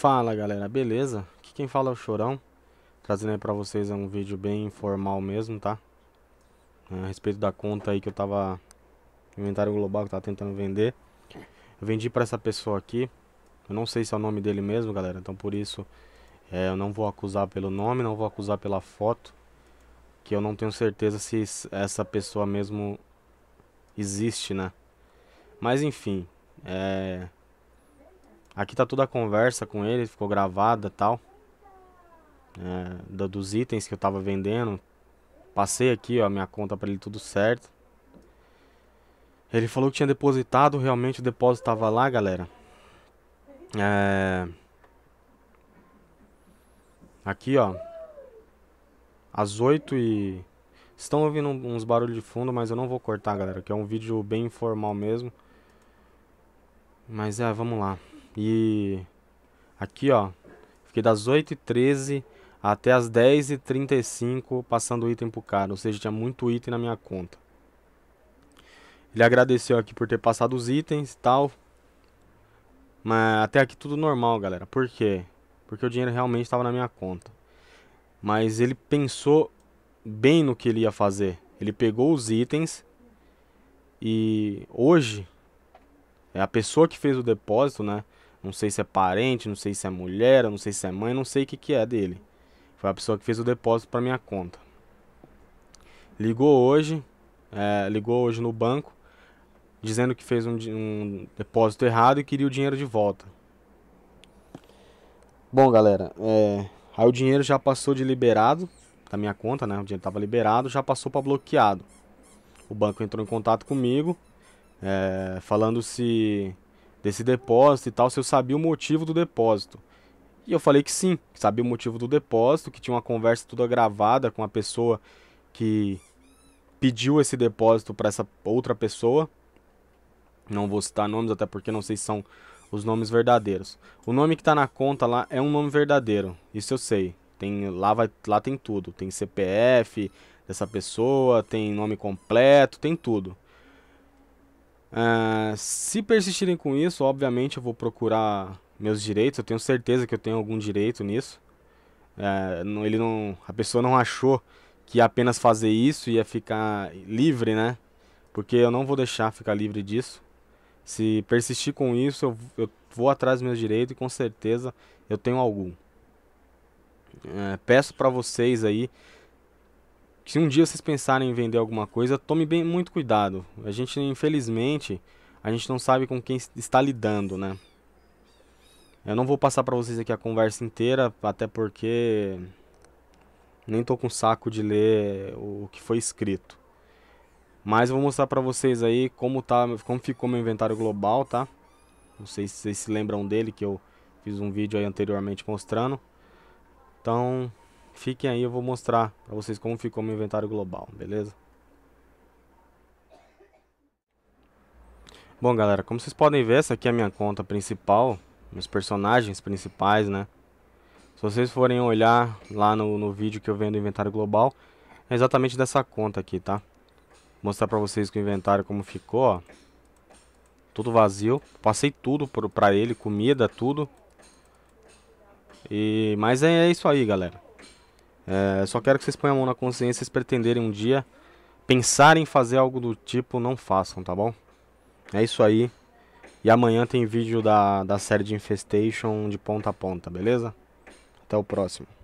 Fala galera, beleza? Aqui quem fala é o Chorão Trazendo aí pra vocês um vídeo bem informal mesmo, tá? É, a respeito da conta aí que eu tava Inventário global que eu tava tentando vender Eu vendi pra essa pessoa aqui Eu não sei se é o nome dele mesmo, galera Então por isso é, eu não vou acusar pelo nome Não vou acusar pela foto Que eu não tenho certeza se essa pessoa mesmo Existe, né? Mas enfim É... Aqui tá toda a conversa com ele, ficou gravada tal. É, dos itens que eu tava vendendo. Passei aqui, ó, minha conta pra ele tudo certo. Ele falou que tinha depositado, realmente o depósito tava lá, galera. É... Aqui, ó. Às 8 e... Estão ouvindo uns barulhos de fundo, mas eu não vou cortar, galera. Que é um vídeo bem informal mesmo. Mas é, vamos lá. E aqui, ó, fiquei das 8h13 até as 10h35 passando item pro cara, ou seja, tinha muito item na minha conta. Ele agradeceu aqui por ter passado os itens e tal. Mas até aqui tudo normal, galera. Por quê? Porque o dinheiro realmente estava na minha conta. Mas ele pensou bem no que ele ia fazer. Ele pegou os itens e hoje é a pessoa que fez o depósito, né? Não sei se é parente, não sei se é mulher, não sei se é mãe, não sei o que, que é dele. Foi a pessoa que fez o depósito para minha conta. Ligou hoje, é, ligou hoje no banco, dizendo que fez um, um depósito errado e queria o dinheiro de volta. Bom, galera, é, aí o dinheiro já passou de liberado da minha conta, né? O dinheiro estava liberado, já passou para bloqueado. O banco entrou em contato comigo, é, falando se desse depósito e tal, se eu sabia o motivo do depósito. E eu falei que sim, que sabia o motivo do depósito, que tinha uma conversa toda gravada com a pessoa que pediu esse depósito para essa outra pessoa. Não vou citar nomes, até porque não sei se são os nomes verdadeiros. O nome que está na conta lá é um nome verdadeiro, isso eu sei. Tem, lá, vai, lá tem tudo. Tem CPF dessa pessoa, tem nome completo, tem tudo. É, se persistirem com isso, obviamente eu vou procurar meus direitos. Eu tenho certeza que eu tenho algum direito nisso. É, não, ele não, a pessoa não achou que apenas fazer isso ia ficar livre, né? Porque eu não vou deixar ficar livre disso. Se persistir com isso, eu, eu vou atrás dos meus direitos e com certeza eu tenho algum. É, peço para vocês aí se um dia vocês pensarem em vender alguma coisa, tome bem muito cuidado. A gente, infelizmente, a gente não sabe com quem está lidando, né? Eu não vou passar para vocês aqui a conversa inteira, até porque nem tô com saco de ler o que foi escrito. Mas eu vou mostrar para vocês aí como tá, como ficou meu inventário global, tá? Não sei se vocês se lembram dele que eu fiz um vídeo aí anteriormente mostrando. Então, Fiquem aí, eu vou mostrar para vocês como ficou meu inventário global, beleza? Bom, galera, como vocês podem ver, essa aqui é a minha conta principal, meus personagens principais, né? Se vocês forem olhar lá no, no vídeo que eu venho do inventário global, é exatamente dessa conta aqui, tá? Vou mostrar pra vocês que o inventário como ficou, ó. Tudo vazio. Passei tudo pro, pra ele, comida, tudo. E, mas é, é isso aí, galera. É, só quero que vocês ponham a mão na consciência, se pretenderem um dia pensar em fazer algo do tipo, não façam, tá bom? É isso aí. E amanhã tem vídeo da, da série de Infestation de ponta a ponta, beleza? Até o próximo.